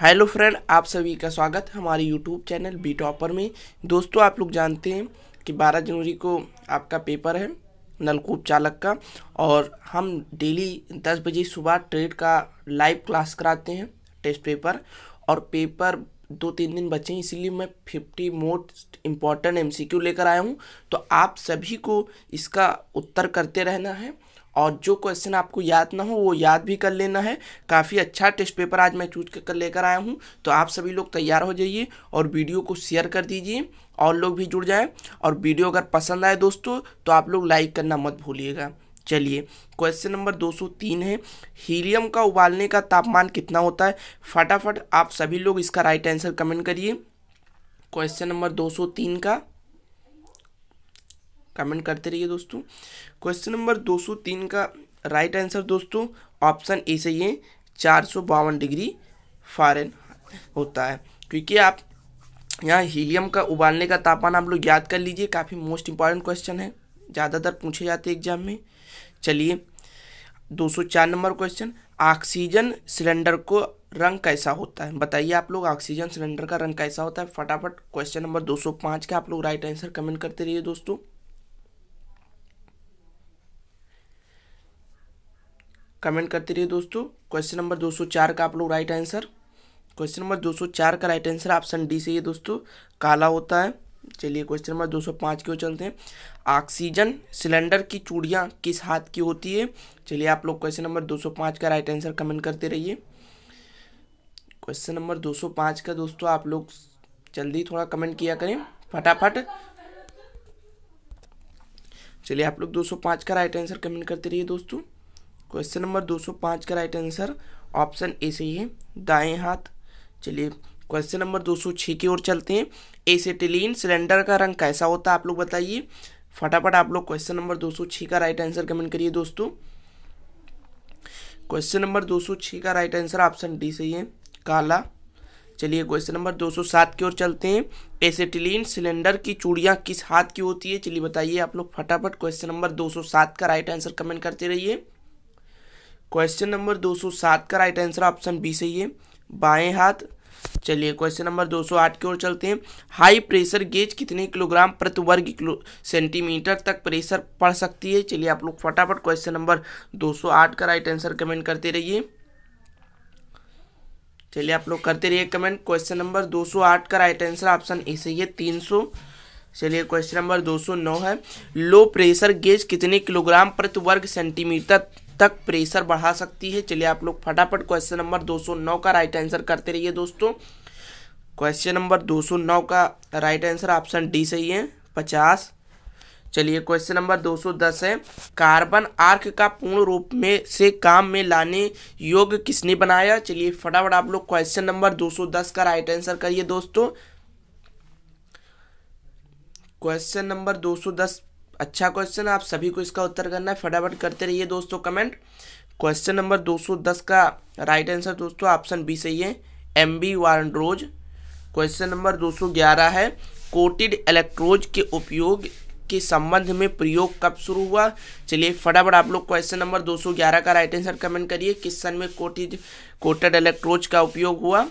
hello friend आप सभी का स्वागत हमारे यूट्यूब चैनल बी टॉपर में दोस्तों आप लोग जानते हैं कि 12 जनवरी को आपका पेपर है नलकूप चालक का और हम डेली 10 बजे सुबह ट्रेड का लाइव क्लास कराते हैं टेस्ट पेपर और पेपर दो तीन दिन बचे हैं इसलिए मैं फिफ्टी मोस्ट इम्पॉर्टेंट एमसीक्यू लेकर आया हूँ तो आप सभी को इसका उत्तर करते रहना है और जो क्वेश्चन आपको याद ना हो वो याद भी कर लेना है काफ़ी अच्छा टेस्ट पेपर आज मैं चूज कर लेकर आया हूँ तो आप सभी लोग तैयार हो जाइए और वीडियो को शेयर कर दीजिए और लोग भी जुड़ जाएँ और वीडियो अगर पसंद आए दोस्तों तो आप लोग लाइक करना मत भूलिएगा चलिए क्वेश्चन नंबर 203 है हीलियम का उबालने का तापमान कितना होता है फटाफट आप सभी लोग इसका राइट आंसर कमेंट करिए क्वेश्चन नंबर 203 का कमेंट करते रहिए दोस्तों क्वेश्चन नंबर 203 का राइट आंसर दोस्तों ऑप्शन ए से ये चार डिग्री फॉरन होता है क्योंकि आप यहाँ हीलियम का उबालने का तापमान आप लोग याद कर लीजिए काफ़ी मोस्ट इंपॉर्टेंट क्वेश्चन है ज़्यादातर पूछे जाते हैं एग्जाम में चलिए 204 नंबर क्वेश्चन ऑक्सीजन सिलेंडर को रंग कैसा होता है बताइए आप लोग ऑक्सीजन सिलेंडर का रंग कैसा होता है फटाफट क्वेश्चन नंबर 205 का आप लोग राइट आंसर कमेंट करते रहिए दोस्तों कमेंट करते रहिए दोस्तों क्वेश्चन नंबर 204 का आप लोग राइट आंसर क्वेश्चन नंबर 204 का राइट आंसर ऑप्शन डी से ये दोस्तों काला होता है चलिए क्वेश्चन नंबर 205 की ओर चलते हैं ऑक्सीजन सिलेंडर की चूड़ियाँ किस हाथ की होती है चलिए आप लोग क्वेश्चन नंबर 205 का राइट आंसर कमेंट करते रहिए क्वेश्चन नंबर 205 का दोस्तों आप लोग जल्दी थोड़ा कमेंट किया करें फटाफट चलिए आप लोग 205 का राइट आंसर कमेंट करते रहिए दोस्तों क्वेश्चन नंबर 205 का राइट आंसर ऑप्शन ए सही है दाएं हाथ चलिए क्वेश्चन नंबर 206 की ओर चलते हैं एसिटिलीन सिलेंडर का रंग कैसा होता है आप लोग बताइए फटाफट आप लोग क्वेश्चन नंबर 206 का राइट आंसर कमेंट करिए दोस्तों क्वेश्चन नंबर 206 का राइट आंसर ऑप्शन डी से ही है काला चलिए क्वेश्चन नंबर 207 की ओर चलते हैं एसिटिलीन सिलेंडर की चूड़ियाँ किस हाथ की होती है चलिए बताइए आप लोग फटाफट क्वेश्चन नंबर 207 का राइट आंसर कमेंट करते रहिए क्वेश्चन नंबर 207 का राइट आंसर ऑप्शन बी सही है बाएं हाथ चलिए क्वेश्चन नंबर 208 की ओर चलते हैं हाई प्रेशर गेज कितने किलोग्राम प्रति वर्ग किलो सेंटीमीटर तक प्रेशर पड़ सकती है चलिए आप लोग फटाफट क्वेश्चन नंबर 208 का राइट आंसर कमेंट करते रहिए चलिए आप लोग करते रहिए कमेंट क्वेश्चन नंबर 208 का राइट आंसर ऑप्शन ए सही है 300 चलिए क्वेश्चन नंबर 209 है लो प्रेशर गेज कितने किलोग्राम प्रति वर्ग सेंटीमीटर तक प्रेशर बढ़ा सकती है चलिए आप लोग फटाफट क्वेश्चन नंबर 209 का राइट आंसर करते रहिए दोस्तों क्वेश्चन नंबर 209 का राइट आंसर ऑप्शन डी सही है पचास चलिए क्वेश्चन नंबर 210 है कार्बन आर्क का पूर्ण रूप में से काम में लाने योग किसने बनाया चलिए फटाफट आप लोग क्वेश्चन नंबर 210 का राइट आंसर करिए दोस्तों क्वेश्चन नंबर 210 अच्छा क्वेश्चन है आप सभी को इसका उत्तर करना है फटाफट करते रहिए दोस्तों कमेंट क्वेश्चन नंबर 210 का राइट आंसर दोस्तों ऑप्शन बी सही है एम बी वार्ड्रोज क्वेश्चन नंबर 211 है कोटिड इलेक्ट्रोज के उपयोग के संबंध में प्रयोग कब शुरू हुआ चलिए फटाफट आप लोग क्वेश्चन नंबर 211 का राइट आंसर कमेंट करिए किस सन में कोटिड कोटेड इलेक्ट्रोज का उपयोग हुआ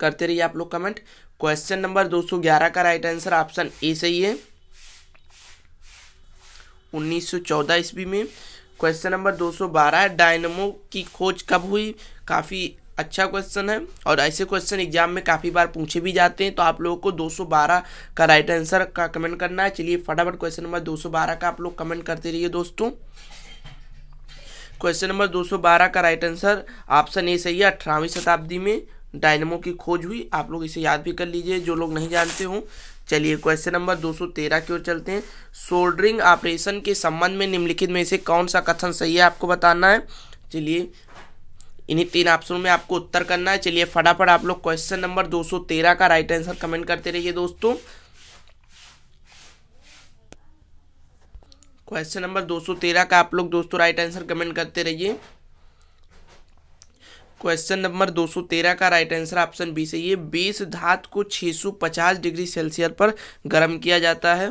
करते रहिए आप लोग कमेंट क्वेश्चन नंबर 211 का राइट आंसर ऑप्शन ए सही है 1914 ईस्वी में क्वेश्चन नंबर 212 है डायनमो की खोज कब हुई काफ़ी अच्छा क्वेश्चन है और ऐसे क्वेश्चन एग्जाम में काफ़ी बार पूछे भी जाते हैं तो आप लोगों को 212 का राइट आंसर का कमेंट करना है चलिए फटाफट क्वेश्चन नंबर 212 का आप लोग कमेंट करते रहिए दोस्तों क्वेश्चन नंबर 212 का राइट आंसर ऑप्शन ए सही है अठारहवीं शताब्दी में डायनमो की खोज हुई आप लोग इसे याद भी कर लीजिए जो लोग नहीं जानते हों चलिए क्वेश्चन नंबर 213 की ओर चलते हैं सोल्डरिंग ऑपरेशन के संबंध में निम्नलिखित में से कौन सा कथन सही है आपको बताना है चलिए इन्हीं तीन ऑप्शनों में आपको उत्तर करना है चलिए फटाफट आप लोग क्वेश्चन नंबर 213 का राइट आंसर कमेंट करते रहिए दोस्तों क्वेश्चन नंबर 213 का आप लोग दोस्तों राइट आंसर कमेंट करते रहिए क्वेश्चन नंबर 213 का राइट आंसर ऑप्शन बी से ये बेस धात को 650 डिग्री सेल्सियस पर गर्म किया जाता है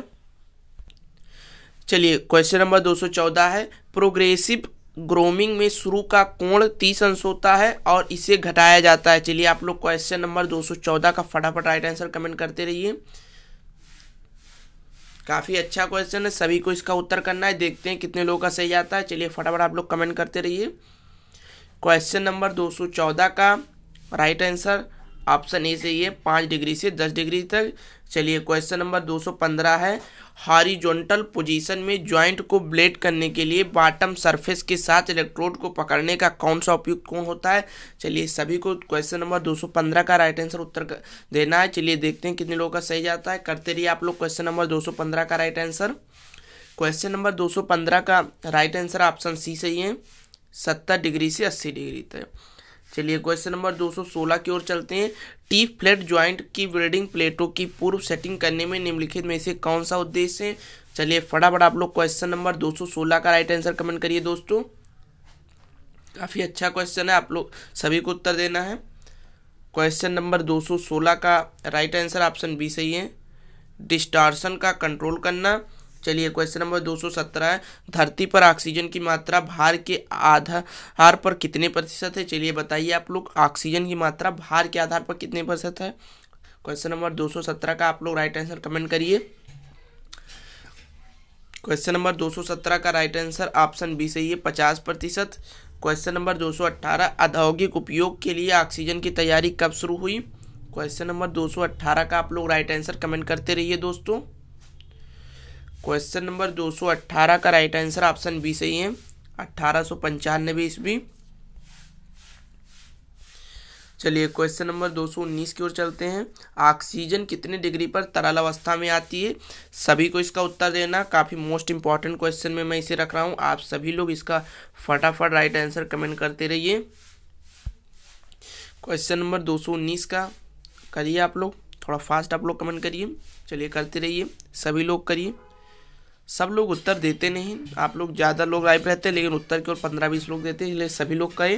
चलिए क्वेश्चन नंबर 214 है प्रोग्रेसिव ग्रोमिंग में शुरू का कोण तीस अंश होता है और इसे घटाया जाता है चलिए आप लोग क्वेश्चन नंबर 214 का फटाफट राइट आंसर कमेंट करते रहिए काफ़ी अच्छा क्वेश्चन है सभी को इसका उत्तर करना है देखते हैं कितने लोगों का सही आता है चलिए फटाफट आप लोग कमेंट करते रहिए क्वेश्चन नंबर 214 का राइट आंसर ऑप्शन ए से ये पाँच डिग्री से दस डिग्री तक चलिए क्वेश्चन नंबर 215 है हॉरिजॉन्टल पोजीशन में जॉइंट को ब्लेड करने के लिए बॉटम सरफेस के साथ इलेक्ट्रोड को पकड़ने का कौन सा उपयुक्त कौन होता है चलिए सभी को क्वेश्चन नंबर 215 का राइट आंसर उत्तर देना है चलिए देखते हैं कितने लोगों का सही जाता है करते रहिए आप लोग क्वेश्चन नंबर दो का राइट आंसर क्वेश्चन नंबर दो का राइट आंसर ऑप्शन सी सही है सत्तर डिग्री से अस्सी डिग्री तक चलिए क्वेश्चन नंबर 216 की ओर चलते हैं टी फ्लैट ज्वाइंट की वेल्डिंग प्लेटों की पूर्व सेटिंग करने में निम्नलिखित में से कौन सा उद्देश्य है चलिए फटाफट आप लोग क्वेश्चन नंबर 216 का राइट आंसर कमेंट करिए दोस्तों काफ़ी अच्छा क्वेश्चन है आप लोग सभी को उत्तर देना है क्वेश्चन नंबर 216 का राइट आंसर ऑप्शन बी सही है डिस्टार्सन का कंट्रोल करना चलिए क्वेश्चन नंबर 217 है धरती पर ऑक्सीजन की मात्रा भार के आधार पर कितने प्रतिशत है चलिए बताइए आप लोग ऑक्सीजन की मात्रा भार के आधार पर कितने प्रतिशत है क्वेश्चन नंबर 217 का आप लोग राइट आंसर कमेंट करिए क्वेश्चन नंबर 217 का राइट आंसर ऑप्शन बी सही है पचास प्रतिशत क्वेश्चन नंबर 218 औद्योगिक उपयोग के लिए ऑक्सीजन की तैयारी कब शुरू हुई क्वेश्चन नंबर 218 का आप लोग राइट आंसर कमेंट करते रहिए दोस्तों क्वेश्चन नंबर 218 का राइट आंसर ऑप्शन बी सही है अट्ठारह सौ पंचानवे ईस्वी चलिए क्वेश्चन नंबर 219 की ओर चलते हैं ऑक्सीजन कितने डिग्री पर तरल अवस्था में आती है सभी को इसका उत्तर देना काफ़ी मोस्ट इंपॉर्टेंट क्वेश्चन में मैं इसे रख रहा हूँ आप सभी लोग इसका फटाफट राइट आंसर कमेंट करते रहिए क्वेश्चन नंबर 219 का करिए आप लोग थोड़ा फास्ट आप लोग कमेंट करिए चलिए करते रहिए सभी लोग करिए सब लोग उत्तर देते नहीं आप लोग ज़्यादा लोग लाइव रहते हैं लेकिन उत्तर केवल पंद्रह बीस लोग देते हैं इसलिए सभी लोग का ये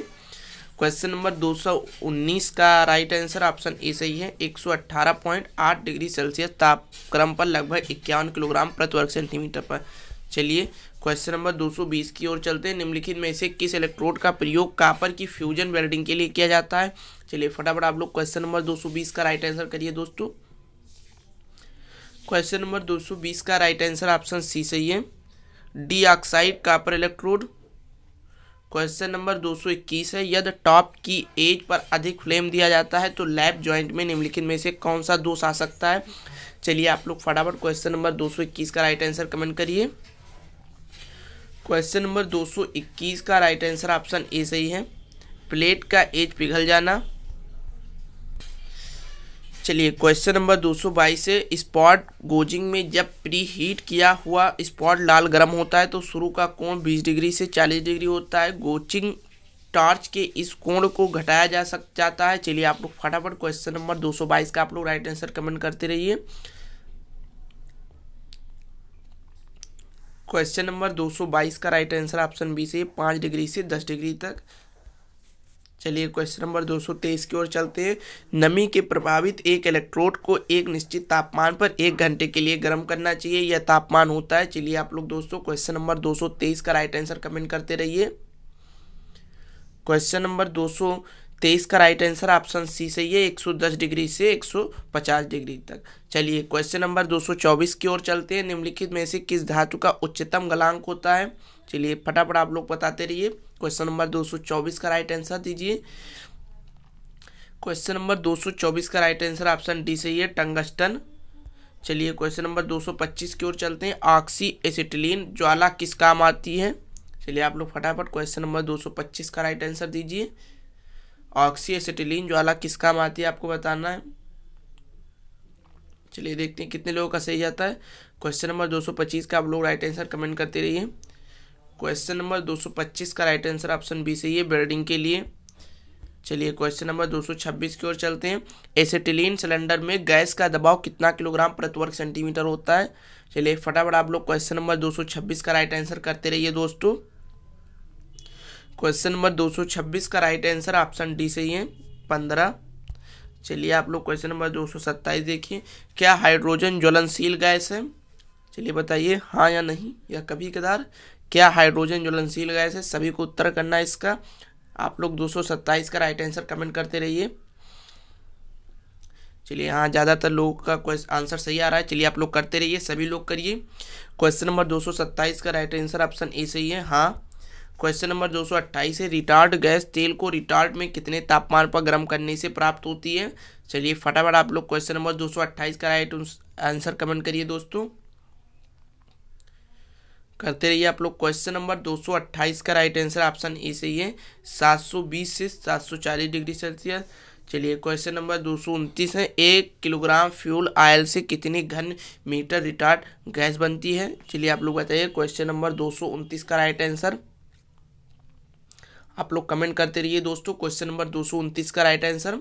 क्वेश्चन नंबर 219 का राइट आंसर ऑप्शन ए सही है 118.8 डिग्री सेल्सियस तापक्रम पर लगभग इक्यावन किलोग्राम प्रति वर्ग सेंटीमीटर पर चलिए क्वेश्चन नंबर 220 की ओर चलते हैं निम्नलिखित में से किस इलेक्ट्रोड का प्रयोग कापर की फ्यूजन वेल्डिंग के लिए किया जाता है चलिए फटाफट आप लोग क्वेश्चन नंबर 220 का राइट आंसर करिए दोस्तों क्वेश्चन नंबर 220 का राइट आंसर ऑप्शन सी सही है D oxide copper electrode question number 221 है यदि टॉप की एज पर अधिक फ्लेम दिया जाता है तो लैब ज्वाइंट में निम्नलिखित में से कौन सा दोष आ सकता है चलिए आप लोग फटाफट क्वेश्चन नंबर 221 का राइट आंसर कमेंट करिए क्वेश्चन नंबर 221 का राइट आंसर ऑप्शन ए सही है प्लेट का एज पिघल जाना चलिए क्वेश्चन नंबर 222 से स्पॉट गोजिंग में जब प्री हीट किया हुआ स्पॉट लाल गर्म होता है तो शुरू का कोण 20 डिग्री से 40 डिग्री होता है गोचिंग टॉर्च के इस कोण को घटाया जा सक जाता है चलिए आप लोग फटाफट क्वेश्चन नंबर 222 का आप लोग राइट आंसर कमेंट करते रहिए क्वेश्चन नंबर 222 का राइट आंसर ऑप्शन बी से पाँच डिग्री से दस डिग्री तक चलिए क्वेश्चन नंबर 223 की ओर चलते हैं नमी के प्रभावित एक इलेक्ट्रोड को एक निश्चित तापमान पर एक घंटे के लिए गर्म करना चाहिए यह तापमान होता है चलिए आप लोग दोस्तों क्वेश्चन नंबर 223 का राइट आंसर कमेंट करते रहिए क्वेश्चन नंबर 223 का राइट आंसर ऑप्शन सी सही है 110 डिग्री से 150 डिग्री तक चलिए क्वेश्चन नंबर दो की ओर चलते हैं निम्नलिखित में से किस धातु का उच्चतम गलांक होता है चलिए फटाफट आप लोग बताते रहिए क्वेश्चन नंबर 224 का राइट आंसर दीजिए क्वेश्चन नंबर 224 का राइट आंसर ऑप्शन डी सही है टंगस्टन चलिए क्वेश्चन नंबर 225 की ओर चलते हैं ऑक्सी एसिटिलीन ज्वाला किस काम आती है चलिए आप लोग फटाफट क्वेश्चन नंबर 225 का राइट आंसर दीजिए ऑक्सी एसिटिलीन ज्वाला किस काम आती है आपको बताना है चलिए देखते हैं कितने लोगों का सही जाता है क्वेश्चन नंबर 225 का आप लोग राइट आंसर कमेंट करते रहिए क्वेश्चन नंबर 225 का राइट आंसर ऑप्शन बी सही है बिल्डिंग के लिए चलिए क्वेश्चन नंबर 226 की ओर चलते हैं एसेटिलीन सिलेंडर में गैस का दबाव कितना किलोग्राम प्रति वर्ग सेंटीमीटर होता है चलिए फटाफट आप लोग क्वेश्चन नंबर 226 का राइट आंसर करते रहिए दोस्तों क्वेश्चन नंबर 226 का राइट आंसर ऑप्शन डी सही है पंद्रह चलिए आप लोग क्वेश्चन नंबर दो देखिए क्या हाइड्रोजन ज्वलनशील गैस है चलिए बताइए हाँ या नहीं या कभी कदार क्या हाइड्रोजन ज्वलनशील गैस है सभी को उत्तर करना है इसका आप लोग सत्ताईस का राइट आंसर कमेंट करते रहिए चलिए हाँ ज़्यादातर लोग का आंसर सही आ रहा है चलिए आप लोग करते रहिए सभी लोग करिए क्वेश्चन नंबर सत्ताईस का राइट आंसर ऑप्शन ए सही है हाँ क्वेश्चन नंबर 228 है रिटार्ड गैस तेल को रिटार्ड में कितने तापमान पर गर्म करने से प्राप्त होती है चलिए फटाफट आप लोग क्वेश्चन नंबर 228 का राइट आंसर कमेंट करिए दोस्तों करते रहिए आप लोग क्वेश्चन नंबर 228 का राइट आंसर ऑप्शन ए ही है 720 से 740 डिग्री सेल्सियस चलिए क्वेश्चन नंबर दो है एक किलोग्राम फ्यूल आयल से कितनी घन मीटर रिटार्ड गैस बनती है चलिए आप लोग बताइए क्वेश्चन नंबर दो का राइट आंसर आप लोग कमेंट करते रहिए दोस्तों क्वेश्चन नंबर दो का राइट आंसर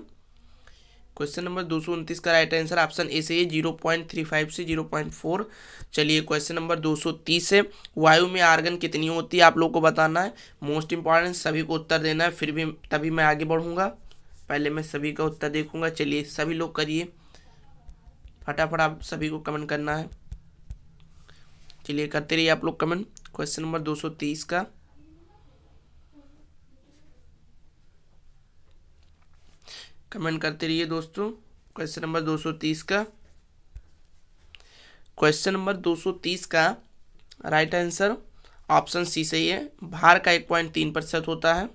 क्वेश्चन नंबर दो सौ उनतीस का राइट आंसर ऑप्शन ए से जीरो पॉइंट थ्री फाइव से जीरो पॉइंट फोर चलिए क्वेश्चन नंबर दो सौ तीस है वायु में आर्गन कितनी होती है आप लोग को बताना है मोस्ट इंपॉर्टेंट सभी को उत्तर देना है फिर भी तभी मैं आगे बढ़ूंगा पहले मैं सभी का उत्तर देखूंगा चलिए सभी लोग करिए फटाफट आप सभी को कमेंट करना है चलिए करते रहिए आप लोग कमेंट क्वेश्चन नंबर दो सौ तीस का कमेंट करते रहिए दोस्तों क्वेश्चन नंबर 230 का क्वेश्चन नंबर 230 का राइट आंसर ऑप्शन सी सही है भार का एक पॉइंट तीन प्रतिशत होता है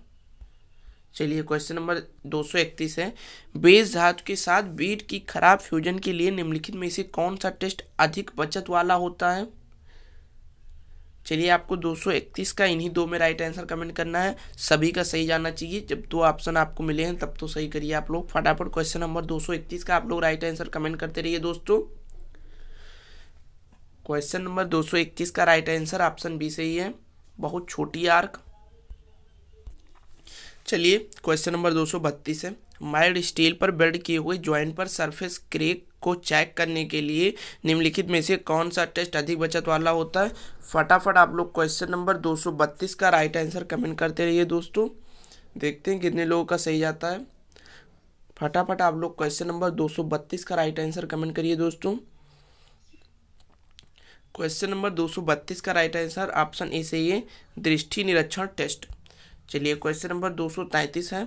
चलिए क्वेश्चन नंबर 231 है बेस धातु के साथ बीट की खराब फ्यूजन के लिए निम्नलिखित में से कौन सा टेस्ट अधिक बचत वाला होता है चलिए आपको 231 का इन्हीं दो में राइट आंसर कमेंट करना है सभी का सही जानना चाहिए जब दो ऑप्शन आपको मिले हैं तब तो सही करिए आप लोग फटाफट क्वेश्चन नंबर 231 का आप लोग राइट आंसर कमेंट करते रहिए दोस्तों क्वेश्चन नंबर 231 का राइट आंसर ऑप्शन बी सही है बहुत छोटी आर्क चलिए क्वेश्चन नंबर दो सौ बत्तीस है माइल्ड स्टील पर बेल्ड किए हुए ज्वाइंट पर सरफेस क्रेक को चेक करने के लिए निम्नलिखित में से कौन सा टेस्ट अधिक बचत वाला होता है फटाफट आप लोग क्वेश्चन नंबर 232 का राइट आंसर कमेंट करते रहिए दोस्तों देखते हैं कितने लोगों का सही जाता है फटाफट आप लोग क्वेश्चन नंबर 232 का राइट आंसर कमेंट करिए दोस्तों क्वेश्चन नंबर 232 का राइट आंसर ऑप्शन ए से ये दृष्टि निरीक्षण टेस्ट चलिए क्वेश्चन नंबर 233 है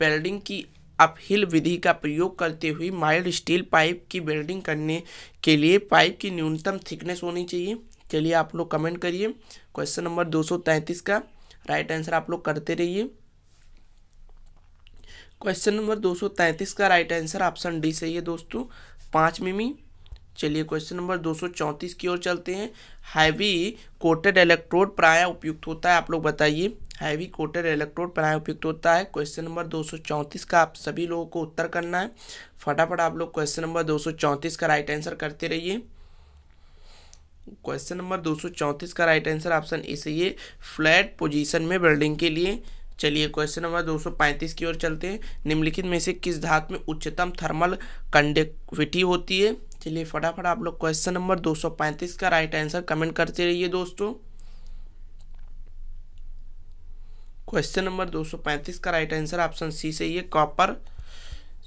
बेल्डिंग की अपहिल विधि का प्रयोग करते हुए माइल्ड स्टील पाइप की वेल्डिंग करने के लिए पाइप की न्यूनतम थिकनेस होनी चाहिए चलिए आप लोग कमेंट करिए क्वेश्चन नंबर दो का राइट आंसर आप लोग करते रहिए क्वेश्चन नंबर 233 का राइट आंसर ऑप्शन डी सही है दोस्तों पाँच मिमी चलिए क्वेश्चन नंबर दो की ओर चलते हैं हैवी कोटेड इलेक्ट्रोड प्राय उपयुक्त होता है आप लोग बताइए हैवी कोटेड इलेक्ट्रोड प्राय उपयुक्त होता है क्वेश्चन नंबर दो का आप सभी लोगों को उत्तर करना है फटाफट आप लोग क्वेश्चन नंबर दो का राइट आंसर करते रहिए क्वेश्चन नंबर दो का राइट आंसर ऑप्शन ए सही है फ्लैट पोजीशन में बिल्डिंग के लिए चलिए क्वेश्चन नंबर 235 की ओर चलते हैं निम्नलिखित में से किस धातु में उच्चतम थर्मल कंडक्टिविटी होती है चलिए फटाफट आप लोग क्वेश्चन नंबर 235 का राइट आंसर कमेंट करते रहिए दोस्तों क्वेश्चन नंबर 235 का राइट आंसर ऑप्शन सी से ये कॉपर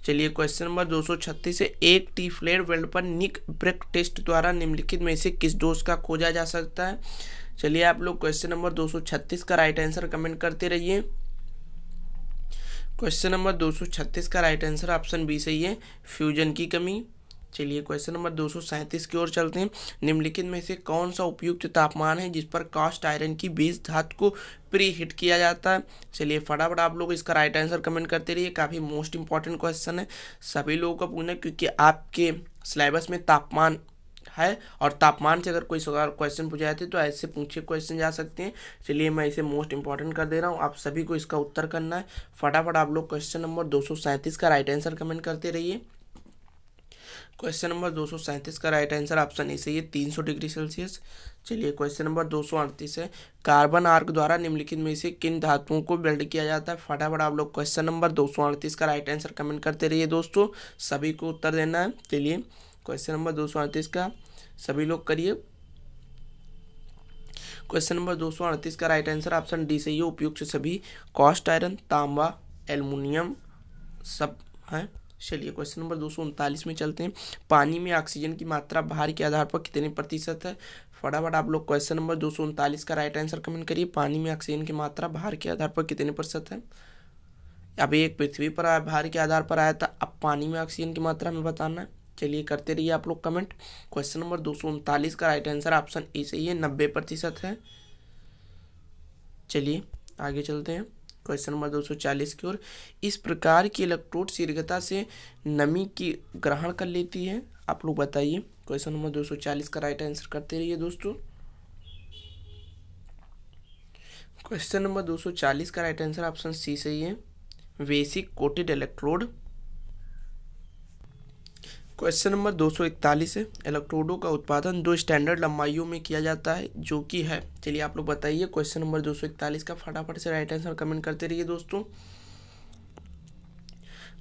चलिए क्वेश्चन नंबर 236 से एक टी फ्लेयर वेल्ड पर निक ब्रेक टेस्ट द्वारा निम्नलिखित में से किस डोज का खोजा जा सकता है चलिए आप लोग क्वेश्चन नंबर 236 का राइट आंसर कमेंट करते रहिए क्वेश्चन नंबर 236 का राइट आंसर ऑप्शन बी से ये फ्यूजन की कमी चलिए क्वेश्चन नंबर दो की ओर चलते हैं निम्नलिखित में से कौन सा उपयुक्त तापमान है जिस पर कास्ट आयरन की बेस धातु को प्री हिट किया जाता है चलिए फटाफट आप लोग इसका राइट आंसर कमेंट करते रहिए काफ़ी मोस्ट इंपॉर्टेंट क्वेश्चन है सभी लोगों का पूछना क्योंकि आपके सिलेबस में तापमान है और तापमान से अगर कोई सवाल क्वेश्चन पूछा जाते तो ऐसे पूछे क्वेश्चन जा सकते हैं चलिए मैं इसे मोस्ट इंपॉर्टेंट कर दे रहा हूँ आप सभी को इसका उत्तर करना है फटाफट आप लोग क्वेश्चन नंबर दो का राइट आंसर कमेंट करते रहिए क्वेश्चन नंबर दो सौ सैंतीस का राइट आंसर ऑप्शन ए सही है तीन सौ डिग्री सेल्सियस चलिए क्वेश्चन नंबर दो सौ अड़तीस है कार्बन आर्क द्वारा निम्नलिखित में से किन धातुओं को बिल्ड किया जाता है फटाफट आप लोग क्वेश्चन नंबर दो सौ अड़तीस का राइट आंसर कमेंट करते रहिए दोस्तों सभी को उत्तर देना है चलिए क्वेश्चन नंबर दो सौ अड़तीस का सभी लोग करिए क्वेश्चन नंबर दो सौ अड़तीस का राइट आंसर ऑप्शन डी सही है उपयुक्त सभी कॉस्ट आयरन तांबा एल्यूमिनियम सब हैं चलिए क्वेश्चन नंबर दो में चलते हैं पानी में ऑक्सीजन की मात्रा बाहर के आधार पर कितने प्रतिशत है फटाफट आप लोग क्वेश्चन नंबर दो का राइट आंसर कमेंट करिए पानी में ऑक्सीजन की मात्रा बाहर के आधार पर कितने प्रतिशत है अभी एक पृथ्वी पर आया भार के आधार पर आया था तो अब पानी में ऑक्सीजन की मात्रा में बताना है चलिए करते रहिए आप लोग कमेंट क्वेश्चन नंबर दो का राइट आंसर ऑप्शन ए सही है नब्बे प्रतिशत है चलिए आगे चलते हैं क्वेश्चन नंबर 240 की ओर इस प्रकार की इलेक्ट्रोड शीर्घता से नमी की ग्रहण कर लेती है आप लोग बताइए क्वेश्चन नंबर 240 का राइट आंसर करते रहिए दोस्तों क्वेश्चन नंबर 240 का राइट आंसर ऑप्शन सी सही है basic coated electrode question number 241 है इलेक्ट्रोडों का उत्पादन दो स्टैंडर्ड लंबाइयों में किया जाता है जो कि है चलिए आप लोग बताइए क्वेश्चन नंबर 241 का फटाफट से राइट आंसर कमेंट करते रहिए दोस्तों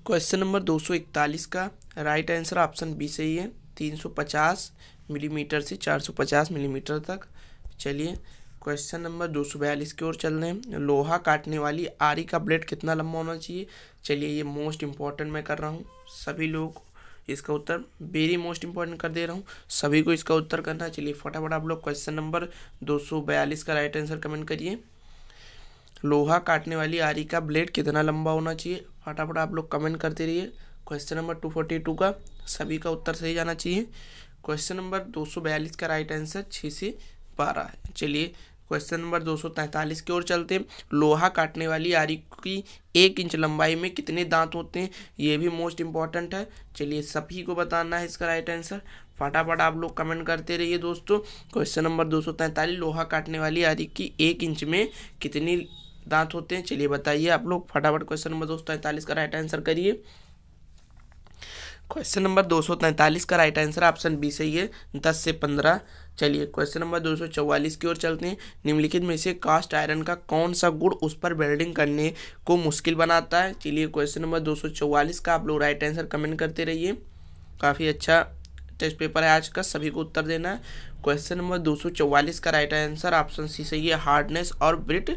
क्वेश्चन नंबर 241 का राइट आंसर ऑप्शन बी सही है 350 मिलीमीटर से 450 मिलीमीटर तक चलिए क्वेश्चन नंबर दो सौ बयालीस की ओर चल रहे हैं लोहा काटने वाली आरी का ब्लेड कितना लंबा होना चाहिए चलिए ये मोस्ट इंपॉर्टेंट मैं कर रहा हूँ सभी लोग इसका उत्तर वेरी मोस्ट इंपॉर्टेंट कर दे रहा हूँ सभी को इसका उत्तर करना चलिए फटाफट आप लोग क्वेश्चन नंबर दो का राइट आंसर कमेंट करिए लोहा काटने वाली आरी का ब्लेड कितना लंबा होना चाहिए फटाफट आप लोग कमेंट करते रहिए क्वेश्चन नंबर 242 का सभी का उत्तर सही जाना चाहिए क्वेश्चन नंबर 242 का राइट आंसर छः से बारह है चलिए क्वेश्चन नंबर दो की ओर चलते हैं लोहा काटने वाली आरी की एक इंच लंबाई में कितने दांत होते हैं ये भी मोस्ट इंपॉर्टेंट है चलिए सभी को बताना है इसका राइट आंसर फटाफट आप लोग कमेंट करते रहिए दोस्तों क्वेश्चन नंबर दो लोहा काटने वाली आरी की एक इंच में कितनी दांत होते हैं चलिए बताइए आप लोग फटाफट क्वेश्चन नंबर दो का राइट आंसर करिए क्वेश्चन नंबर दो सौ तैंतालीस का राइट आंसर ऑप्शन बी सही है दस से पंद्रह चलिए क्वेश्चन नंबर दो सौ चौवालीस की ओर चलते हैं निम्नलिखित में से कास्ट आयरन का कौन सा गुण उस पर वेल्डिंग करने को मुश्किल बनाता है चलिए क्वेश्चन नंबर दो सौ चौवालीस का आप लोग राइट आंसर कमेंट करते रहिए काफ़ी अच्छा टेस्ट पेपर है आज का सभी को उत्तर देना है क्वेश्चन नंबर दो सौ चौवालीस का राइट आंसर ऑप्शन सी सही है हार्डनेस और ब्रिट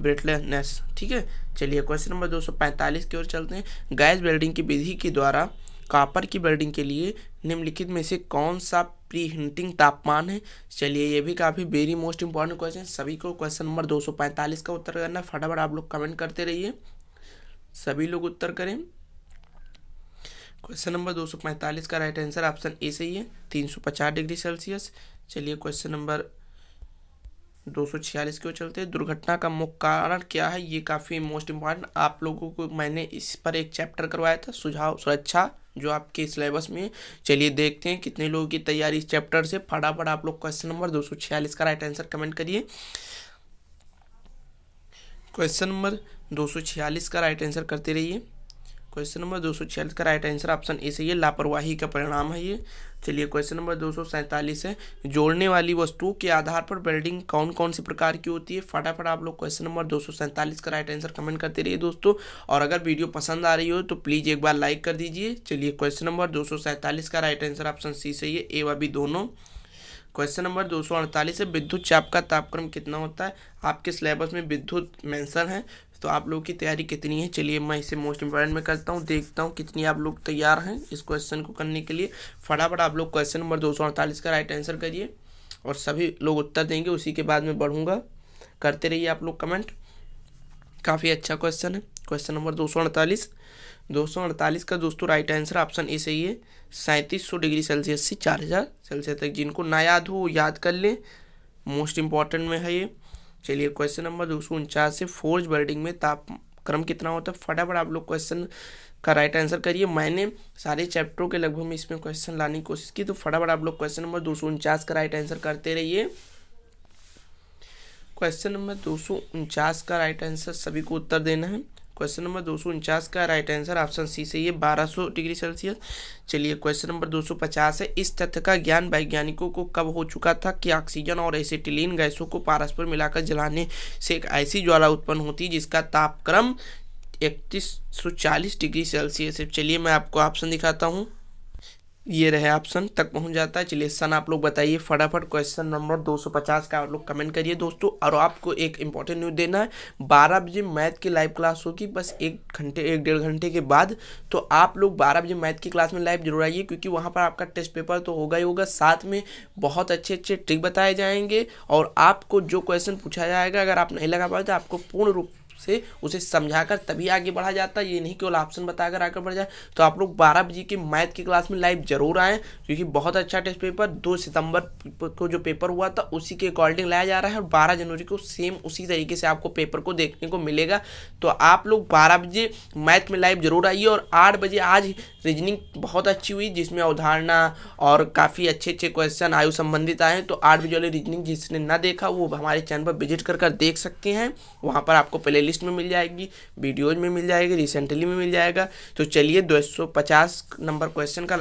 ब्रिटलेनेस ठीक है चलिए क्वेश्चन नंबर दो सौ पैंतालीस की ओर चलते हैं गैस वेल्डिंग की विधि के द्वारा कापर की बर्डिंग के लिए निम्नलिखित में से कौन सा प्री हिंटिंग तापमान है चलिए ये भी काफ़ी वेरी मोस्ट इंपॉर्टेंट क्वेश्चन सभी को क्वेश्चन नंबर 245 का उत्तर करना है फटाफट आप लोग कमेंट करते रहिए सभी लोग उत्तर करें क्वेश्चन नंबर 245 का राइट आंसर ऑप्शन ए सही है 350 डिग्री सेल्सियस चलिए क्वेश्चन नंबर दो सौ छियालीस की ओर चलते हैं दुर्घटना का मुख्य कारण क्या है ये काफ़ी मोस्ट इम्पॉर्टेंट आप लोगों को मैंने इस पर एक चैप्टर करवाया था सुझाव सुरक्षा जो आपके सिलेबस में चलिए देखते हैं कितने लोगों की तैयारी इस चैप्टर से फटाफट आप लोग क्वेश्चन नंबर दो सौ छियालीस का राइट आंसर कमेंट करिए क्वेश्चन नंबर दो सौ छियालीस का राइट आंसर करते रहिए क्वेश्चन नंबर दो सौ छियालीस का राइट आंसर ऑप्शन ए सही है लापरवाही का परिणाम है ये चलिए क्वेश्चन नंबर दो सौ सैंतालीस है जोड़ने वाली वस्तु के आधार पर वेल्डिंग कौन कौन सी प्रकार की होती है फटाफट आप लोग क्वेश्चन नंबर दो सौ सैंतालीस का राइट आंसर कमेंट करते रहिए दोस्तों और अगर वीडियो पसंद आ रही हो तो प्लीज़ एक बार लाइक कर दीजिए चलिए क्वेश्चन नंबर दो सौ सैंतालीस का राइट आंसर ऑप्शन सी सही है ए व बी दोनों क्वेश्चन नंबर दो सौ अड़तालीस है विद्युत चाप का तापक्रम कितना होता है आपके सिलेबस में विद्युत मेंशन है तो आप लोग की तैयारी कितनी है चलिए मैं इसे मोस्ट इंपॉर्टेंट में करता हूँ देखता हूँ कितनी आप लोग तैयार हैं इस क्वेश्चन को करने के लिए फटाफट आप लोग क्वेश्चन नंबर दो सौ अड़तालीस का राइट आंसर करिए और सभी लोग उत्तर देंगे उसी के बाद में बढ़ूँगा करते रहिए आप लोग कमेंट काफ़ी अच्छा क्वेश्चन है क्वेश्चन नंबर दो सौ अड़तालीस दो सौ अड़तालीस का दोस्तों राइट आंसर ऑप्शन ए सही है सैंतीस सौ डिग्री सेल्सियस से चार हज़ार सेल्सियस तक जिनको ना याद हो याद कर लें मोस्ट इम्पॉर्टेंट में है ये चलिए क्वेश्चन नंबर दो सौ उनचास से फोर्ज बर्डिंग में तापक्रम कितना होता है फटाफट आप लोग क्वेश्चन का राइट आंसर करिए मैंने सारे चैप्टरों के लगभग में इसमें क्वेश्चन लाने की कोशिश की तो फटाफट आप लोग क्वेश्चन नंबर दो सौ उनचास का राइट आंसर करते रहिए क्वेश्चन नंबर दो सौ उनचास का राइट आंसर सभी को उत्तर देना है क्वेश्चन नंबर दो सौ उनचास का राइट आंसर ऑप्शन सी से ये 1200 डिग्री सेल्सियस चलिए क्वेश्चन नंबर 250 है इस तथ्य का ज्ञान वैज्ञानिकों को कब हो चुका था कि ऑक्सीजन और एसिटिलीन गैसों को पारस्पर मिलाकर जलाने से एक ऐसी ज्वाला उत्पन्न होती जिसका तापक्रम इकतीस डिग्री सेल्सियस है चलिए मैं आपको ऑप्शन दिखाता हूँ ये रहे ऑप्शन तक पहुंच जाता है चलिए सन आप लोग बताइए फटाफट क्वेश्चन नंबर 250 का आप लोग कमेंट करिए दोस्तों और आपको एक इंपॉर्टेंट न्यूज़ देना है 12 बजे मैथ की लाइव क्लास होगी बस एक घंटे एक डेढ़ घंटे के बाद तो आप लोग 12 बजे मैथ की क्लास में लाइव जरूर आइए क्योंकि वहाँ पर आपका टेस्ट पेपर तो होगा ही होगा साथ में बहुत अच्छे अच्छे ट्रिक बताए जाएंगे और आपको जो क्वेश्चन पूछा जाएगा अगर आप नहीं लगा पाए तो आपको पूर्ण रूप से उसे समझाकर तभी आगे बढ़ा जाता है ये नहीं केवल ऑप्शन बताकर आगे बढ़ जाए तो आप लोग बारह बजे की मैथ की क्लास में लाइव जरूर आएँ क्योंकि बहुत अच्छा टेस्ट पेपर दो सितंबर को जो पेपर हुआ था उसी के अकॉर्डिंग लाया जा रहा है और बारह जनवरी को सेम उसी तरीके से आपको पेपर को देखने को मिलेगा तो आप लोग बारह बजे मैथ में लाइव जरूर आइए और आठ बजे आज रीजनिंग बहुत अच्छी हुई जिसमें अवधारणा और काफ़ी अच्छे अच्छे क्वेश्चन आयु संबंधित आए हैं तो आर्ट विजुअल रीजनिंग जिसने ना देखा वो हमारे चैनल पर विजिट कर कर देख सकते हैं वहाँ पर आपको प्ले लिस्ट में मिल जाएगी वीडियोज में मिल जाएगी रिसेंटली में मिल जाएगा तो चलिए दो नंबर क्वेश्चन का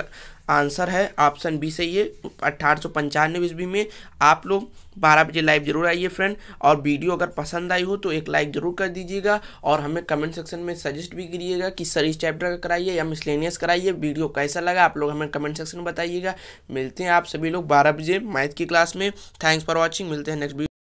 आंसर है ऑप्शन बी सही है अट्ठारह सौ पंचानवे ईस्वी में आप लोग बारह बजे लाइव जरूर आइए फ्रेंड और वीडियो अगर पसंद आई हो तो एक लाइक ज़रूर कर दीजिएगा और हमें कमेंट सेक्शन में सजेस्ट भी करिएगा कि सर इस चैप्टर का कराइए या मिसलेनियस कराइए वीडियो कैसा लगा आप लोग हमें कमेंट सेक्शन में बताइएगा मिलते हैं आप सभी लोग बारह बजे मैथ की क्लास में थैंक्स फॉर वॉचिंग मिलते हैं नेक्स्ट वीडियो